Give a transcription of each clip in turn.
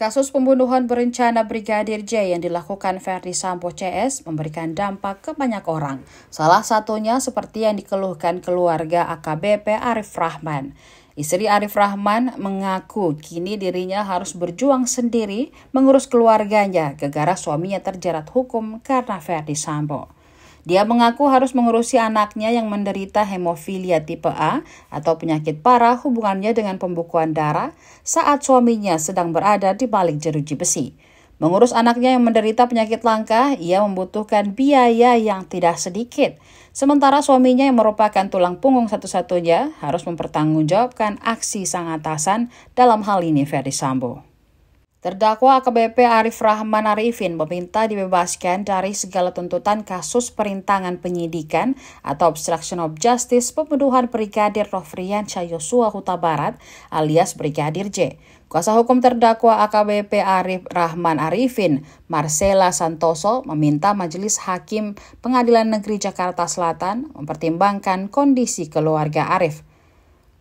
Kasus pembunuhan berencana Brigadir J yang dilakukan Ferdi Sambo CS memberikan dampak ke banyak orang. Salah satunya seperti yang dikeluhkan keluarga AKBP Arif Rahman. Istri Arif Rahman mengaku kini dirinya harus berjuang sendiri mengurus keluarganya gegara suaminya terjerat hukum karena Ferdi Sambo. Dia mengaku harus mengurusi anaknya yang menderita hemofilia tipe A atau penyakit parah hubungannya dengan pembukuan darah saat suaminya sedang berada di balik jeruji besi. Mengurus anaknya yang menderita penyakit langka, ia membutuhkan biaya yang tidak sedikit. Sementara suaminya yang merupakan tulang punggung satu-satunya harus mempertanggungjawabkan aksi sang atasan dalam hal ini Ferdi Sambo. Terdakwa AKBP Arif Rahman Arifin meminta dibebaskan dari segala tuntutan kasus perintangan penyidikan atau obstruction of justice pembunuhan Brigadir Rofrian Syayosua Huta Barat alias Brigadir J. Kuasa hukum terdakwa AKBP Arif Rahman Arifin, Marcela Santoso, meminta Majelis Hakim Pengadilan Negeri Jakarta Selatan mempertimbangkan kondisi keluarga Arif.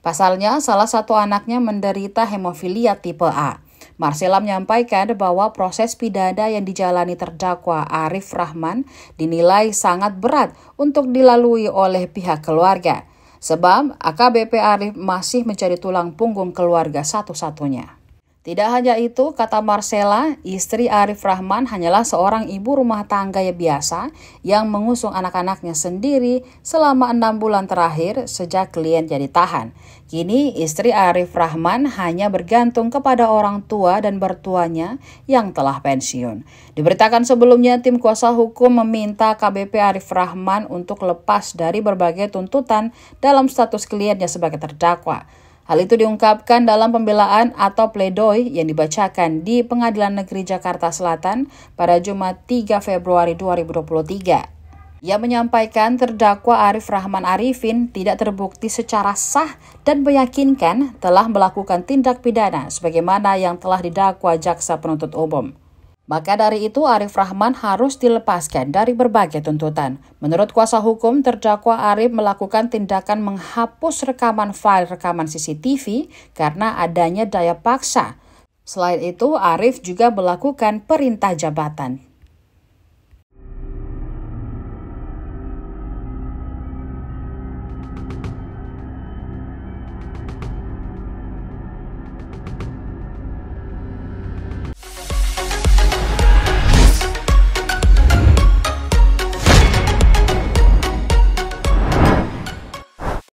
Pasalnya, salah satu anaknya menderita hemofilia tipe A. Marcela menyampaikan bahwa proses pidana yang dijalani terdakwa Arif Rahman dinilai sangat berat untuk dilalui oleh pihak keluarga, sebab AKBP Arif masih menjadi tulang punggung keluarga satu-satunya. Tidak hanya itu, kata Marcella, istri Arif Rahman hanyalah seorang ibu rumah tangga yang biasa yang mengusung anak-anaknya sendiri selama enam bulan terakhir sejak klien jadi tahan. Kini istri Arif Rahman hanya bergantung kepada orang tua dan bertuanya yang telah pensiun. Diberitakan sebelumnya, tim kuasa hukum meminta KBP Arif Rahman untuk lepas dari berbagai tuntutan dalam status kliennya sebagai terdakwa. Hal itu diungkapkan dalam pembelaan atau pledoi yang dibacakan di Pengadilan Negeri Jakarta Selatan pada Jumat 3 Februari 2023. Ia menyampaikan terdakwa Arif Rahman Arifin tidak terbukti secara sah dan meyakinkan telah melakukan tindak pidana sebagaimana yang telah didakwa jaksa penuntut umum. Maka dari itu Arif Rahman harus dilepaskan dari berbagai tuntutan. Menurut kuasa hukum, terdakwa Arif melakukan tindakan menghapus rekaman file rekaman CCTV karena adanya daya paksa. Selain itu, Arif juga melakukan perintah jabatan